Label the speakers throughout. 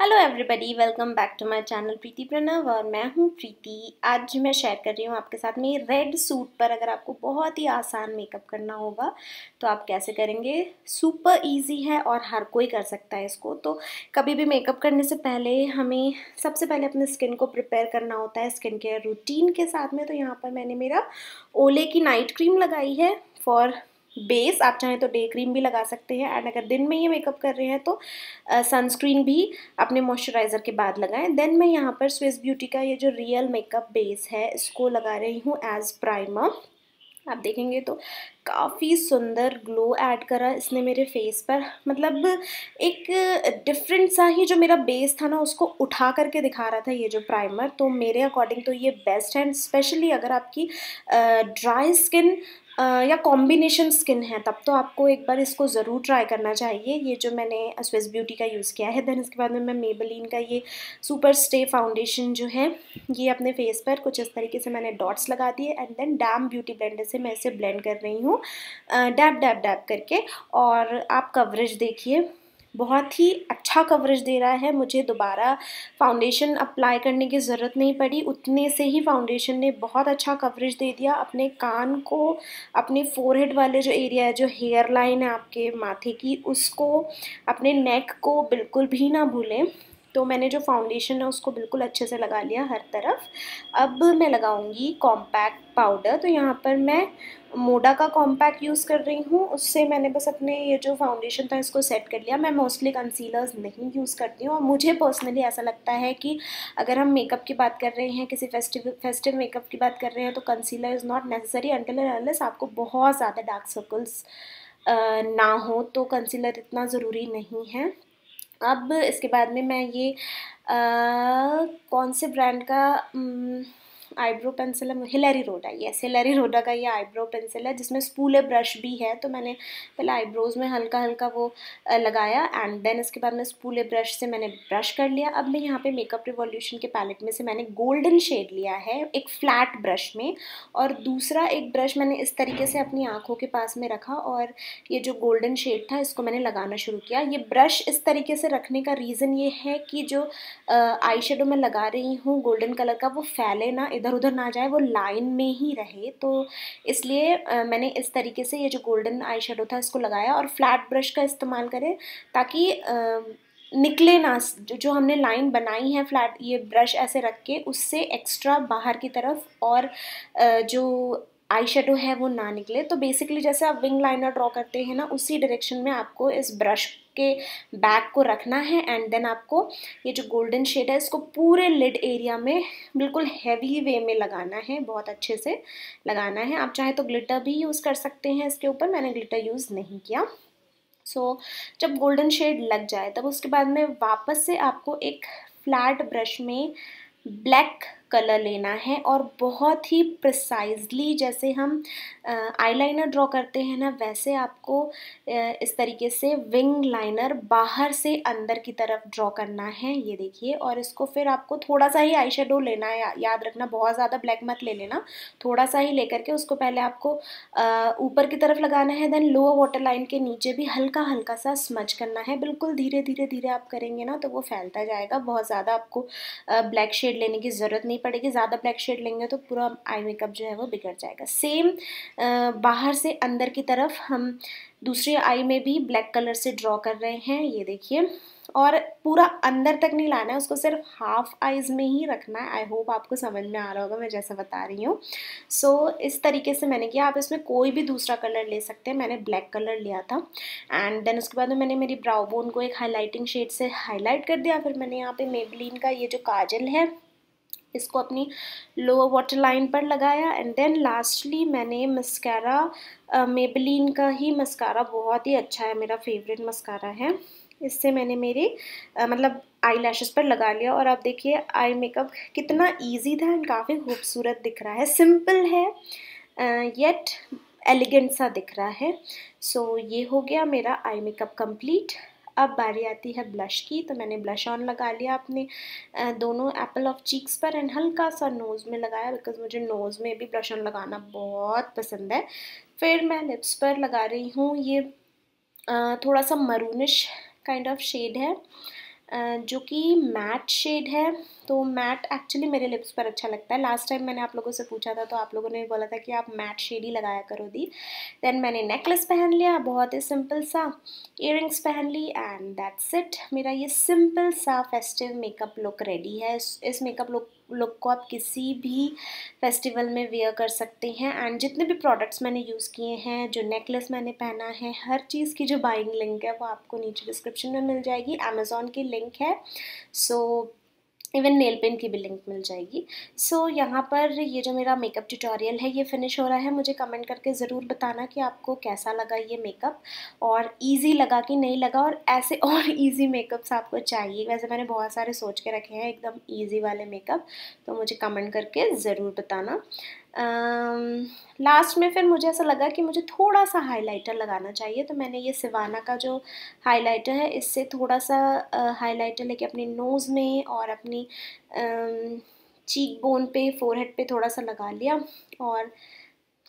Speaker 1: hello everybody welcome back to my channel Preeti Pranav और मैं हूँ प्रीति आज मैं शेयर कर रही हूँ आपके साथ में रेड सूट पर अगर आपको बहुत ही आसान मेकअप करना होगा तो आप कैसे करेंगे सुपर इजी है और हर कोई कर सकता है इसको तो कभी भी मेकअप करने से पहले हमें सबसे पहले अपने स्किन को प्रिपेयर करना होता है स्किन केयर रूटीन के साथ में तो यहाँ पर मैंने मेरा ओले की नाइट क्रीम लगाई है फॉर बेस आप चाहें तो डे क्रीम भी लगा सकते हैं एंड अगर दिन में ये मेकअप कर रहे हैं तो सनस्क्रीन भी अपने मॉइस्चराइज़र के बाद लगाएं देन मैं यहाँ पर स्विस ब्यूटी का ये जो रियल मेकअप बेस है इसको लगा रही हूँ एज प्राइमर आप देखेंगे तो काफ़ी सुंदर ग्लो ऐड करा इसने मेरे फेस पर मतलब एक डिफरेंट सा ही जो मेरा बेस था ना उसको उठा करके दिखा रहा था ये जो प्राइमर तो मेरे अकॉर्डिंग तो ये बेस्ट है एंड स्पेशली अगर आपकी ड्राई स्किन या कॉम्बिनेशन स्किन है तब तो आपको एक बार इसको ज़रूर ट्राई करना चाहिए ये जो मैंने स्विस ब्यूटी का यूज़ किया है देन इसके बाद में मैं मेबलिन का ये सुपर स्टे फाउंडेशन जो है ये अपने फेस पर कुछ इस तरीके से मैंने डॉट्स लगा दिए and then damp beauty blender से मैं इसे ब्लेंड कर रही हूँ डैप डैप डैप करके और आप कवरेज देखिए बहुत ही अच्छा कवरेज दे रहा है मुझे दोबारा फाउंडेशन अप्लाई करने की ज़रूरत नहीं पड़ी उतने से ही फाउंडेशन ने बहुत अच्छा कवरेज दे दिया अपने कान को अपने फोरहेड वाले जो एरिया है जो हेयर लाइन है आपके माथे की उसको अपने नेक को बिल्कुल भी ना भूलें तो मैंने जो फाउंडेशन है उसको बिल्कुल अच्छे से लगा लिया हर तरफ अब मैं लगाऊंगी कॉम्पैक्ट पाउडर तो यहाँ पर मैं मोडा का कॉम्पैक्ट यूज़ कर रही हूँ उससे मैंने बस अपने ये जो फाउंडेशन था इसको सेट कर लिया मैं मोस्टली कंसीलर्स नहीं यूज़ करती हूँ और मुझे पर्सनली ऐसा लगता है कि अगर हम मेकअप की बात कर रहे हैं किसी फेस्टिव फेस्टिव मेकअप की बात कर रहे हैं तो concealer is not necessary until unless आपको बहुत ज़्यादा डार्क सर्कल्स ना हो तो कंसीलर इतना ज़रूरी नहीं है अब इसके बाद में मैं ये आ, कौन से ब्रांड का आईब्रो पेंसिल है हिलेरी रोडा ये हिलेरी रोडा का ये आईब्रो पेंसिल है जिसमें स्पूले ब्रश भी है तो मैंने पहले आईब्रोज़ में हल्का हल्का वो लगाया एंड देन इसके बाद में स्पूले ब्रश से मैंने ब्रश कर लिया अब मैं यहाँ पे मेकअप रिवॉल्यूशन के पैलेट में से मैंने गोल्डन शेड लिया है एक फ्लैट ब्रश में और दूसरा एक ब्रश मैंने इस तरीके से अपनी आँखों के पास में रखा और ये जो गोल्डन शेड था इसको मैंने लगाना शुरू किया ये ब्रश इस तरीके से रखने का रीज़न ये है कि जो आई शेडो मैं लगा रही हूँ गोल्डन कलर का वो फैले ना इधर इधर उधर ना जाए वो लाइन में ही रहे तो इसलिए मैंने इस तरीके से ये जो गोल्डन आई था इसको लगाया और फ्लैट ब्रश का इस्तेमाल करें ताकि निकले ना जो हमने लाइन बनाई है फ्लैट ये ब्रश ऐसे रख के उससे एक्स्ट्रा बाहर की तरफ और जो आई शेडो है वो ना निकले तो बेसिकली जैसे आप विंग लाइनर ड्रॉ करते हैं ना उसी डायरेक्शन में आपको इस ब्रश के बैक को रखना है एंड देन आपको ये जो गोल्डन शेड है इसको पूरे लिड एरिया में बिल्कुल हैवी वे में लगाना है बहुत अच्छे से लगाना है आप चाहे तो ग्लिटर भी यूज़ कर सकते हैं इसके ऊपर मैंने ग्लिटर यूज़ नहीं किया सो so, जब गोल्डन शेड लग जाए तब उसके बाद में वापस से आपको एक फ्लैट ब्रश में ब्लैक कलर लेना है और बहुत ही प्रिसाइजली जैसे हम आईलाइनर ड्रॉ करते हैं ना वैसे आपको इस तरीके से विंग लाइनर बाहर से अंदर की तरफ ड्रॉ करना है ये देखिए और इसको फिर आपको थोड़ा सा ही आई लेना है याद रखना बहुत ज़्यादा ब्लैक मत ले लेना थोड़ा सा ही लेकर के उसको पहले आपको ऊपर की तरफ लगाना है देन लोअर वाटर लाइन के नीचे भी हल्का हल्का सा स्मच करना है बिल्कुल धीरे धीरे धीरे आप करेंगे ना तो वो फैलता जाएगा बहुत ज़्यादा आपको ब्लैक शेड लेने की ज़रूरत नहीं नहीं पड़ेगी ज़्यादा ब्लैक शेड लेंगे तो पूरा आई मेकअप जो है वो बिगड़ जाएगा सेम बाहर से अंदर की तरफ हम दूसरे आई में भी ब्लैक कलर से ड्रॉ कर रहे हैं ये देखिए और पूरा अंदर तक नहीं लाना है उसको सिर्फ हाफ आइज़ में ही रखना है आई होप आपको समझ में आ रहा होगा मैं जैसा बता रही हूँ सो so, इस तरीके से मैंने किया आप इसमें कोई भी दूसरा कलर ले सकते हैं मैंने ब्लैक कलर लिया था एंड देन उसके बाद मैंने मेरी ब्राउ बोन को एक हाईलाइटिंग शेड से हाईलाइट कर दिया फिर मैंने यहाँ पे मेबलिन का ये जो काजल है इसको अपनी लोअर वाटर लाइन पर लगाया एंड देन लास्टली मैंने मस्कारा मेबलिन का ही मस्कारा बहुत ही अच्छा है मेरा फेवरेट मस्कारा है इससे मैंने मेरे uh, मतलब आई लैशेज़ पर लगा लिया और आप देखिए आई मेकअप कितना इजी था एंड काफ़ी खूबसूरत दिख रहा है सिंपल है येट एलिगेंट सा दिख रहा है सो so, ये हो गया मेरा आई मेकअप कम्प्लीट अब बारी आती है ब्लश की तो मैंने ब्लश ऑन लगा लिया अपने दोनों एप्पल ऑफ चीक्स पर एंड हल्का सा नोज़ में लगाया बिकॉज मुझे नोज़ में भी ब्लश ऑन लगाना बहुत पसंद है फिर मैं लिप्स पर लगा रही हूँ ये थोड़ा सा मरूनिश काइंड ऑफ शेड है जो कि मैट शेड है तो मैट एक्चुअली मेरे लिप्स पर अच्छा लगता है लास्ट टाइम मैंने आप लोगों से पूछा था तो आप लोगों ने बोला था कि आप मैट शेड ही लगाया करो दी देन मैंने नेकलेस पहन लिया बहुत ही सिंपल सा इयर पहन ली एंड दैट्स इट मेरा ये सिंपल सा फेस्टिव मेकअप लुक रेडी है इस, इस मेकअप लुक लुक को आप किसी भी फेस्टिवल में वेयर कर सकते हैं एंड जितने भी प्रोडक्ट्स मैंने यूज़ किए हैं जो नेकलेस मैंने पहना है हर चीज़ की जो बाइंग लिंक है वो आपको नीचे डिस्क्रिप्शन में मिल जाएगी अमेज़ोन की लिंक है so so, even nail pen की भी लिंक मिल जाएगी सो so, यहाँ पर ये जो मेरा मेकअप ट्यूटोरियल है ये फिनिश हो रहा है मुझे कमेंट करके ज़रूर बताना कि आपको कैसा लगा ये मेकअप और इजी लगा कि नहीं लगा और ऐसे और इजी मेकअप्स आपको चाहिए वैसे मैंने बहुत सारे सोच के रखे हैं एकदम इजी वाले मेकअप तो मुझे कमेंट करके ज़रूर बताना लास्ट में फिर मुझे ऐसा लगा कि मुझे थोड़ा सा हाइलाइटर लगाना चाहिए तो मैंने ये सिवाना का जो हाइलाइटर है इससे थोड़ा सा हाइलाइटर लेके अपने नोज़ में और अपनी चीक बोन पे फोरहेड पे थोड़ा सा लगा लिया और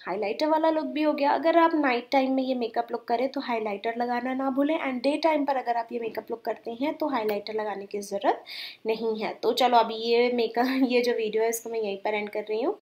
Speaker 1: हाइलाइटर वाला लुक भी हो गया अगर आप नाइट टाइम में ये मेकअप लुक करें तो हाइलाइटर लगाना ना भूलें एंड डे टाइम पर अगर आप ये मेकअप लुक करते हैं तो हाइलाइटर लगाने की ज़रूरत नहीं है तो चलो अभी ये मेकअप ये जो वीडियो है इसको मैं यहीं पर एंड कर रही हूँ